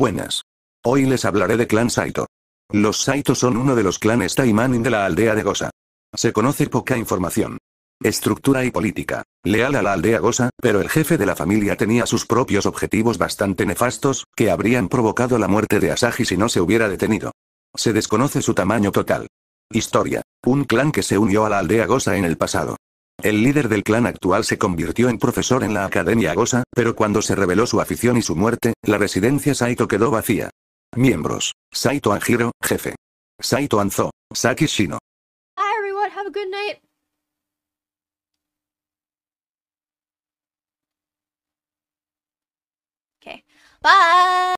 Buenas. Hoy les hablaré de clan Saito. Los Saito son uno de los clanes Taimanin de la aldea de Gosa. Se conoce poca información. Estructura y política. Leal a la aldea Gosa, pero el jefe de la familia tenía sus propios objetivos bastante nefastos, que habrían provocado la muerte de Asaji si no se hubiera detenido. Se desconoce su tamaño total. Historia. Un clan que se unió a la aldea Gosa en el pasado. El líder del clan actual se convirtió en profesor en la Academia Gosa, pero cuando se reveló su afición y su muerte, la residencia Saito quedó vacía. Miembros. Saito Anjiro, jefe. Saito Anzo. Saki Shino. everyone, have a good night. Bye!